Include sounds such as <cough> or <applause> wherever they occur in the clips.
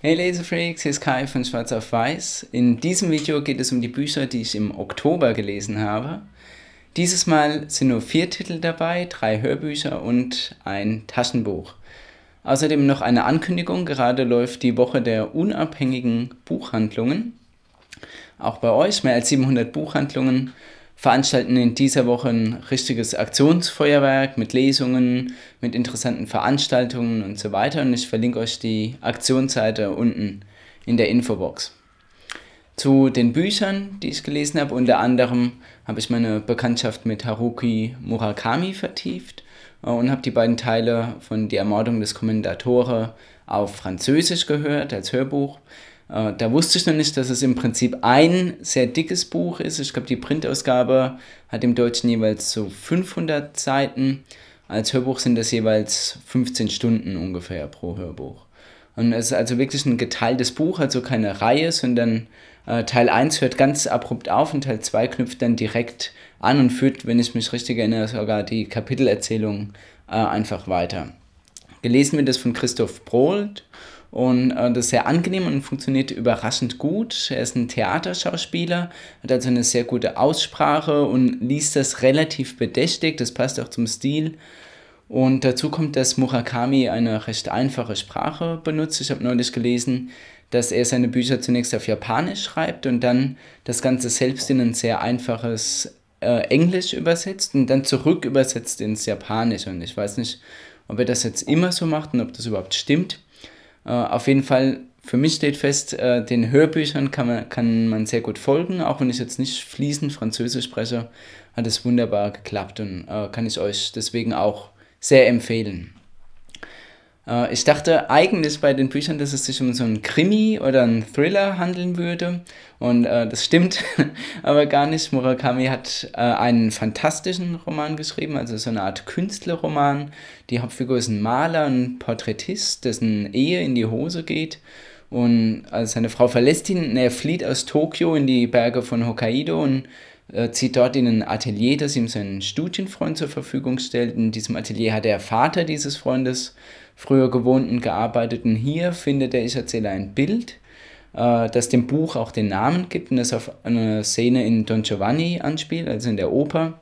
Hey Lesefreaks, hier ist Kai von Schwarz auf Weiß. In diesem Video geht es um die Bücher, die ich im Oktober gelesen habe. Dieses Mal sind nur vier Titel dabei, drei Hörbücher und ein Taschenbuch. Außerdem noch eine Ankündigung, gerade läuft die Woche der unabhängigen Buchhandlungen. Auch bei euch mehr als 700 Buchhandlungen veranstalten in dieser Woche ein richtiges Aktionsfeuerwerk mit Lesungen, mit interessanten Veranstaltungen und so weiter. Und ich verlinke euch die Aktionsseite unten in der Infobox. Zu den Büchern, die ich gelesen habe, unter anderem habe ich meine Bekanntschaft mit Haruki Murakami vertieft äh, und habe die beiden Teile von Die Ermordung des Kommendatore auf Französisch gehört als Hörbuch. Äh, da wusste ich noch nicht, dass es im Prinzip ein sehr dickes Buch ist. Ich glaube, die Printausgabe hat im Deutschen jeweils so 500 Seiten. Als Hörbuch sind das jeweils 15 Stunden ungefähr pro Hörbuch. Und es ist also wirklich ein geteiltes Buch, also keine Reihe, sondern äh, Teil 1 hört ganz abrupt auf und Teil 2 knüpft dann direkt an und führt, wenn ich mich richtig erinnere, sogar die Kapitelerzählung äh, einfach weiter. Gelesen wird das von Christoph Brohlt. Und äh, das ist sehr angenehm und funktioniert überraschend gut. Er ist ein Theaterschauspieler, hat also eine sehr gute Aussprache und liest das relativ bedächtig. Das passt auch zum Stil. Und dazu kommt, dass Murakami eine recht einfache Sprache benutzt. Ich habe neulich gelesen, dass er seine Bücher zunächst auf Japanisch schreibt und dann das Ganze selbst in ein sehr einfaches äh, Englisch übersetzt und dann zurück übersetzt ins Japanisch. Und ich weiß nicht, ob er das jetzt immer so macht und ob das überhaupt stimmt. Äh, auf jeden Fall, für mich steht fest, äh, den Hörbüchern kann man, kann man sehr gut folgen. Auch wenn ich jetzt nicht fließend Französisch spreche, hat es wunderbar geklappt und äh, kann ich euch deswegen auch sehr empfehlen. Äh, ich dachte eigentlich bei den Büchern, dass es sich um so einen Krimi oder einen Thriller handeln würde. Und äh, das stimmt <laughs> aber gar nicht. Murakami hat äh, einen fantastischen Roman geschrieben, also so eine Art Künstlerroman. Die Hauptfigur ist ein Maler, ein Porträtist, dessen Ehe in die Hose geht. Und also seine Frau verlässt ihn, und er flieht aus Tokio in die Berge von Hokkaido und äh, zieht dort in ein Atelier, das ihm sein Studienfreund zur Verfügung stellt. In diesem Atelier hat der Vater dieses Freundes früher gewohnt und gearbeitet. Und hier findet der Ich-Erzähler ein Bild, äh, das dem Buch auch den Namen gibt und das auf eine Szene in Don Giovanni anspielt, also in der Oper.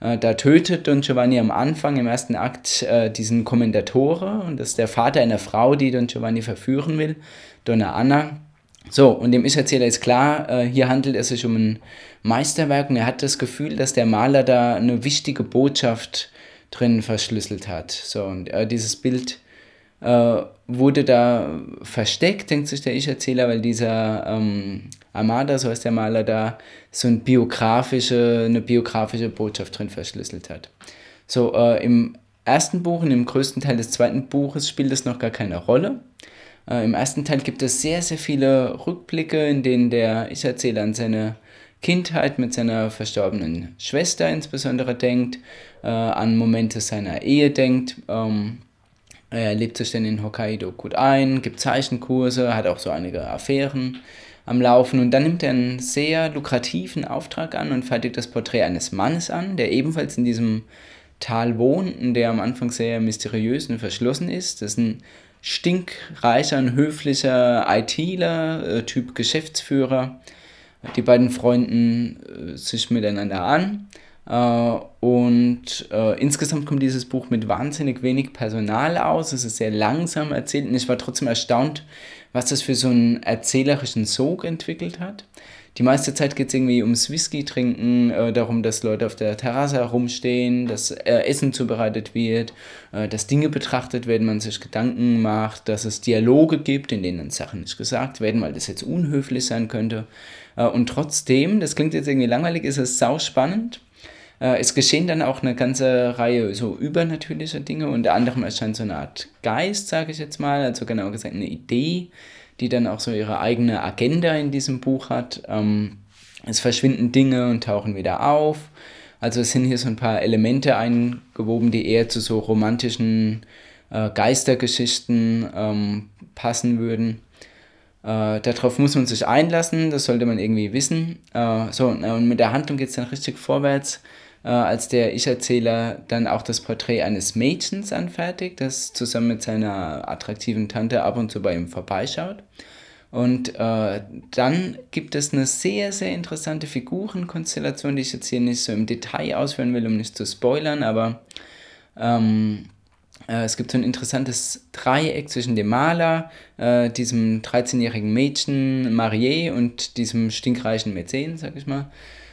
Äh, da tötet Don Giovanni am Anfang, im ersten Akt, diesen Kommentatore und das ist der Vater einer Frau, die Don Giovanni verführen will, Donna Anna. So, und dem ich erzähler ist klar, äh, hier handelt es sich um ein Meisterwerk und er hat das Gefühl, dass der Maler da eine wichtige Botschaft drin verschlüsselt hat. So, und äh, dieses Bild äh, wurde da versteckt, denkt sich der Ich-Erzähler, weil dieser ähm, Amada, so heißt der Maler da, so ein biografische, eine biografische Botschaft drin verschlüsselt hat. So, äh, im ersten Buch und im größten Teil des zweiten Buches spielt das noch gar keine Rolle. Äh, Im ersten Teil gibt es sehr, sehr viele Rückblicke, in denen der Ich-Erzähler an seine Kindheit mit seiner verstorbenen Schwester insbesondere denkt, äh, an Momente seiner Ehe denkt. Ähm, er lebt sich dann in Hokkaido gut ein, gibt Zeichenkurse, hat auch so einige Affären am Laufen und dann nimmt er einen sehr lukrativen Auftrag an und fertigt das Porträt eines Mannes an, der ebenfalls in diesem Tal wohnt und der am Anfang sehr mysteriös und verschlossen ist. Das ist ein stinkreicher, ein höflicher ITler, äh, Typ Geschäftsführer. Die beiden freunden äh, sich miteinander an. Uh, und uh, insgesamt kommt dieses Buch mit wahnsinnig wenig Personal aus. Es ist sehr langsam erzählt und ich war trotzdem erstaunt, was das für so einen erzählerischen Sog entwickelt hat die meiste Zeit geht es irgendwie ums Whisky trinken, äh, darum, dass Leute auf der Terrasse herumstehen, dass äh, Essen zubereitet wird, äh, dass Dinge betrachtet werden, man sich Gedanken macht, dass es Dialoge gibt, in denen Sachen nicht gesagt werden, weil das jetzt unhöflich sein könnte. Äh, und trotzdem, das klingt jetzt irgendwie langweilig, ist es sauspannend. Äh, es geschehen dann auch eine ganze Reihe so übernatürlicher Dinge, unter anderem erscheint so eine Art Geist, sage ich jetzt mal, also genauer gesagt eine Idee, die dann auch so ihre eigene Agenda in diesem Buch hat. Ähm, es verschwinden Dinge und tauchen wieder auf. Also es sind hier so ein paar Elemente eingewoben, die eher zu so romantischen äh, Geistergeschichten ähm, passen würden. Äh, darauf muss man sich einlassen, das sollte man irgendwie wissen. Äh, so, und äh, mit der Handlung geht es dann richtig vorwärts äh, als der Ich-Erzähler dann auch das Porträt eines Mädchens anfertigt, das zusammen mit seiner attraktiven Tante ab und zu bei ihm vorbeischaut. Und äh, dann gibt es eine sehr, sehr interessante Figurenkonstellation, die ich jetzt hier nicht so im Detail ausführen will, um nicht zu spoilern, aber ähm, äh, es gibt so ein interessantes Dreieck zwischen dem Maler, äh, diesem 13-jährigen Mädchen Marie und diesem stinkreichen Mäzen, sag ich mal.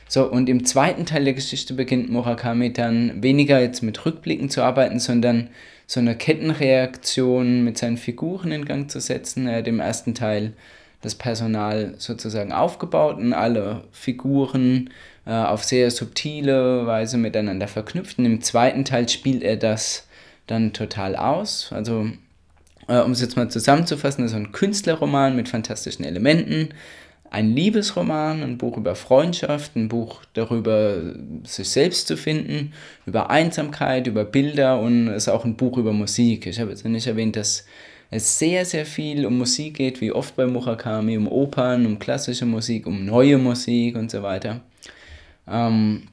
So, und im zweiten Teil der Geschichte beginnt Murakami dann weniger jetzt mit Rückblicken zu arbeiten, sondern so eine Kettenreaktion mit seinen Figuren in Gang zu setzen. Er hat im ersten Teil das Personal sozusagen aufgebaut und alle Figuren äh, auf sehr subtile Weise miteinander verknüpft. Und im zweiten Teil spielt er das dann total aus. Also, äh, um es jetzt mal zusammenzufassen, das ist ein Künstlerroman mit fantastischen Elementen ein Liebesroman, ein Buch über Freundschaft, ein Buch darüber, sich selbst zu finden, über Einsamkeit, über Bilder und es ist auch ein Buch über Musik. Ich habe jetzt nicht erwähnt, dass es sehr, sehr viel um Musik geht, wie oft bei Murakami, um Opern, um klassische Musik, um neue Musik und so weiter. Ähm,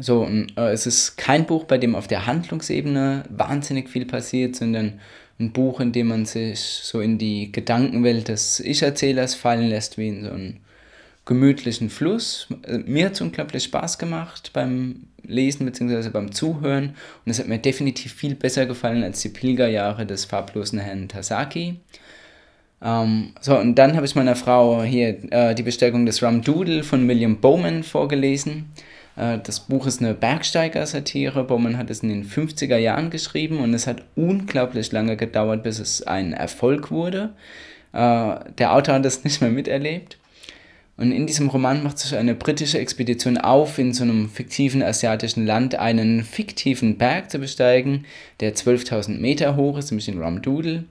so, und, äh, es ist kein Buch, bei dem auf der Handlungsebene wahnsinnig viel passiert, sondern ein Buch, in dem man sich so in die Gedankenwelt des Ich-Erzählers fallen lässt, wie in so einen gemütlichen Fluss. Mir hat es unglaublich Spaß gemacht beim Lesen bzw. beim Zuhören und es hat mir definitiv viel besser gefallen als die Pilgerjahre des farblosen Herrn Tasaki. Um, ähm, so, und dann habe ich meiner Frau hier äh, die Bestärkung des Ram Doodle von William Bowman vorgelesen. Äh, das Buch ist eine Bergsteiger-Satire. Bowman hat es in den 50er Jahren geschrieben und es hat unglaublich lange gedauert, bis es ein Erfolg wurde. Äh, der Autor hat das <laughs> nicht mehr miterlebt. Und in diesem Roman macht sich eine britische Expedition auf, in so einem fiktiven asiatischen Land einen fiktiven Berg zu besteigen, der 12.000 Meter hoch ist, nämlich den Ramdoodle.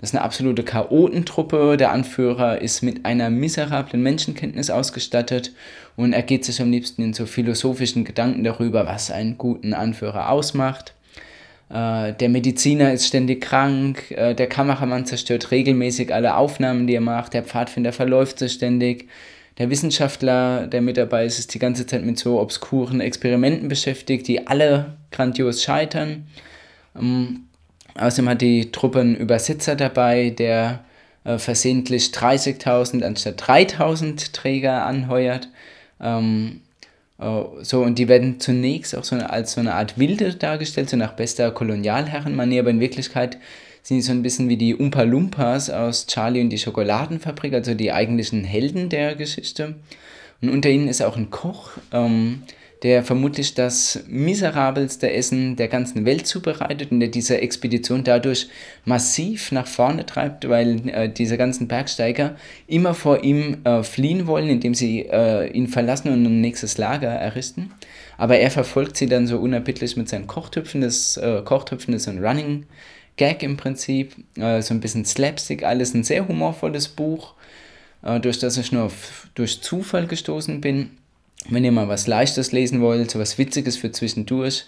Das ist eine absolute Chaotentruppe. Der Anführer ist mit einer miserablen Menschenkenntnis ausgestattet und ergeht sich am liebsten in so philosophischen Gedanken darüber, was einen guten Anführer ausmacht. Äh, der Mediziner ist ständig krank, äh, der Kameramann zerstört regelmäßig alle Aufnahmen, die er macht, der Pfadfinder verläuft sich ständig, der Wissenschaftler, der mit dabei ist, ist die ganze Zeit mit so obskuren Experimenten beschäftigt, die alle grandios scheitern. Ähm, Außerdem hat die Truppe einen Übersetzer dabei, der äh, versehentlich 30.000 anstatt 3.000 Träger anheuert. Ähm, äh, so, und die werden zunächst auch so eine, als so eine Art Wilde dargestellt, so nach bester Kolonialherrenmanier, aber in Wirklichkeit sind die so ein bisschen wie die Umpa Lumpas aus Charlie und die Schokoladenfabrik, also die eigentlichen Helden der Geschichte. Und unter ihnen ist auch ein Koch, ähm, der vermutlich das miserabelste Essen der ganzen Welt zubereitet und der diese Expedition dadurch massiv nach vorne treibt, weil äh, diese ganzen Bergsteiger immer vor ihm äh, fliehen wollen, indem sie äh, ihn verlassen und ein nächstes Lager errichten. Aber er verfolgt sie dann so unerbittlich mit seinen Kochtüpfen. Das äh, Kochtüpfen ist ein Running Gag im Prinzip, äh, so ein bisschen Slapstick, alles ein sehr humorvolles Buch, äh, durch das ich nur auf, durch Zufall gestoßen bin wenn ihr mal was Leichtes lesen wollt, so was Witziges für zwischendurch,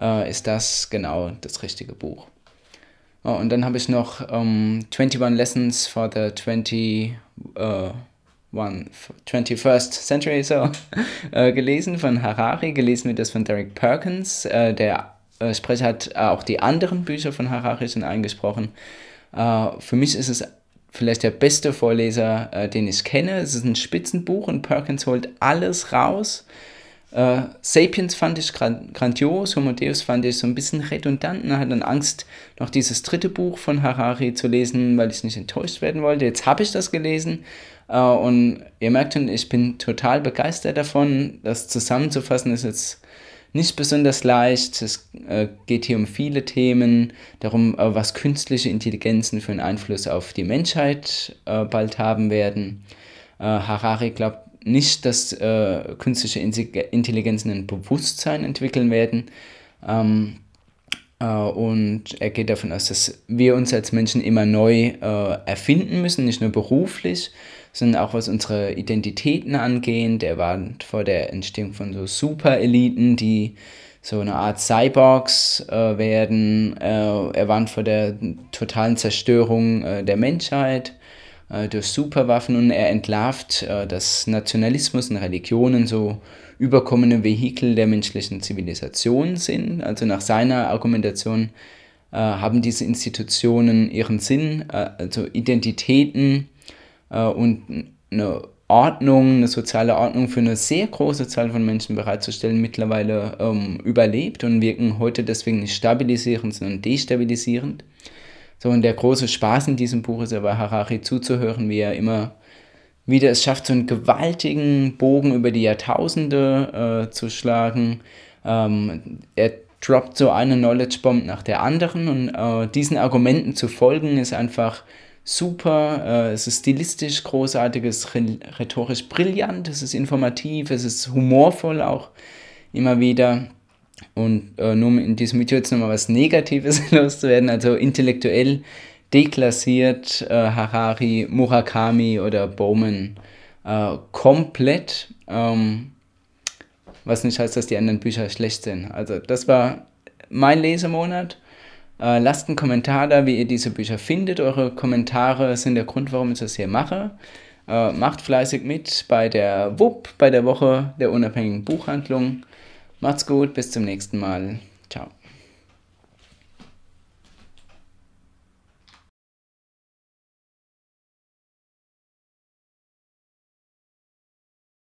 äh, ist das genau das richtige Buch. Oh, und dann habe ich noch ähm, 21 Lessons for the 20, äh, 21st Century so, <laughs> äh, gelesen von Harari. Gelesen wird das von Derek Perkins. Äh, der äh, Sprecher hat äh, auch die anderen Bücher von Harari schon eingesprochen. Äh, für mich ist es vielleicht der beste Vorleser, äh, den ich kenne. Es ist ein Spitzenbuch und Perkins holt alles raus. Äh, Sapiens fand ich grandios, Homo Deus fand ich so ein bisschen redundant und hatte dann Angst, noch dieses dritte Buch von Harari zu lesen, weil ich nicht enttäuscht werden wollte. Jetzt habe ich das gelesen äh, und ihr merkt schon, ich bin total begeistert davon. Das zusammenzufassen ist jetzt nicht besonders leicht. Es äh, geht hier um viele Themen, darum, äh, was künstliche Intelligenzen für einen Einfluss auf die Menschheit äh, bald haben werden. Harari glaubt nicht, dass künstliche Intelligenzen ein Bewusstsein entwickeln werden. Ähm, und er geht davon aus, dass wir uns als Menschen immer neu erfinden müssen, nicht nur beruflich, sondern auch was unsere Identitäten angeht. Der warnt vor der Entstehung von so Super-Eliten, die so eine Art Cyborgs äh, werden. Äh, er warnt vor der totalen Zerstörung äh, der Menschheit äh, durch Superwaffen und er entlarvt, äh, dass Nationalismus und Religionen so überkommene Vehikel der menschlichen Zivilisation sind. Also nach seiner Argumentation äh, haben diese Institutionen ihren Sinn, also Identitäten äh, und eine Ordnung, eine soziale Ordnung für eine sehr große Zahl von Menschen bereitzustellen, mittlerweile ähm, überlebt und wirken heute deswegen nicht stabilisierend, sondern destabilisierend. So, und der große Spaß in diesem Buch ist aber Harari zuzuhören, wie er immer wieder es schafft, so einen gewaltigen Bogen über die Jahrtausende äh, zu schlagen. Ähm, er droppt so eine Knowledge Bomb nach der anderen und äh, diesen Argumenten zu folgen ist einfach super, äh, es ist stilistisch großartig, es ist rhetorisch brillant, es ist informativ, es ist humorvoll auch immer wieder. Und äh, nur um in diesem Video jetzt nochmal was Negatives <laughs> loszuwerden, also intellektuell deklassiert äh, Harari, Murakami oder Bowman äh, komplett, ähm, was nicht heißt, dass die anderen Bücher schlecht sind. Also das war mein Lesemonat äh, lasst einen Kommentar da, wie ihr diese Bücher findet. Eure Kommentare sind der Grund, warum ich das hier mache. Äh, macht fleißig mit bei der WUP, bei der Woche der unabhängigen Buchhandlung. Macht's gut, bis zum nächsten Mal. Ciao.